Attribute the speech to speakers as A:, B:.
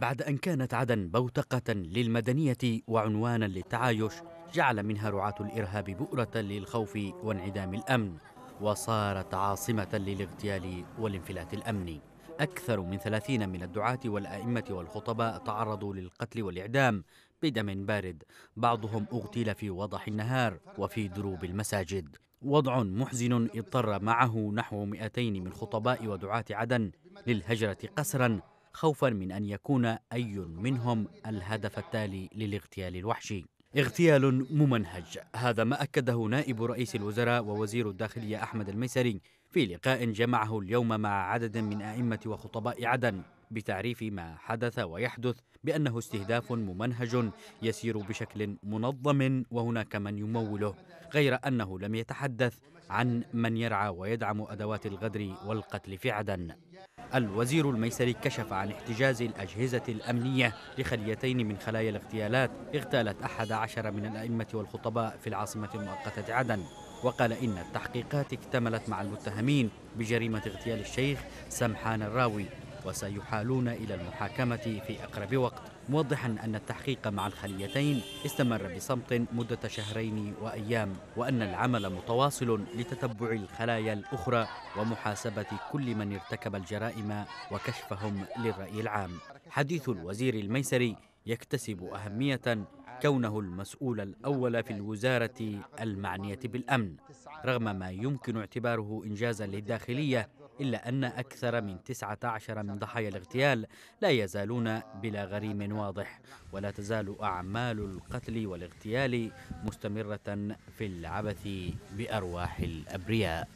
A: بعد أن كانت عدن بوتقة للمدنية وعنوانا للتعايش جعل منها رعاة الإرهاب بؤرة للخوف وانعدام الأمن وصارت عاصمة للاغتيال والانفلات الأمني أكثر من ثلاثين من الدعاة والأئمة والخطباء تعرضوا للقتل والإعدام بدم بارد بعضهم اغتيل في وضح النهار وفي دروب المساجد وضع محزن اضطر معه نحو 200 من خطباء ودعاة عدن للهجرة قسرا خوفا من أن يكون أي منهم الهدف التالي للاغتيال الوحشي اغتيال ممنهج هذا ما أكده نائب رئيس الوزراء ووزير الداخلية أحمد الميسري في لقاء جمعه اليوم مع عدد من أئمة وخطباء عدن بتعريف ما حدث ويحدث بأنه استهداف ممنهج يسير بشكل منظم وهناك من يموله غير أنه لم يتحدث عن من يرعى ويدعم أدوات الغدر والقتل في عدن الوزير الميسري كشف عن احتجاز الأجهزة الأمنية لخليتين من خلايا الاغتيالات اغتالت أحد عشر من الأئمة والخطباء في العاصمة المؤقتة عدن وقال إن التحقيقات اكتملت مع المتهمين بجريمة اغتيال الشيخ سمحان الراوي وسيحالون إلى المحاكمة في أقرب وقت موضحا أن التحقيق مع الخليتين استمر بصمت مدة شهرين وأيام وأن العمل متواصل لتتبع الخلايا الأخرى ومحاسبة كل من ارتكب الجرائم وكشفهم للرأي العام حديث الوزير الميسري يكتسب أهمية كونه المسؤول الأول في الوزارة المعنية بالأمن رغم ما يمكن اعتباره إنجازا للداخلية إلا أن أكثر من 19 من ضحايا الاغتيال لا يزالون بلا غريم واضح ولا تزال أعمال القتل والاغتيال مستمرة في العبث بأرواح الأبرياء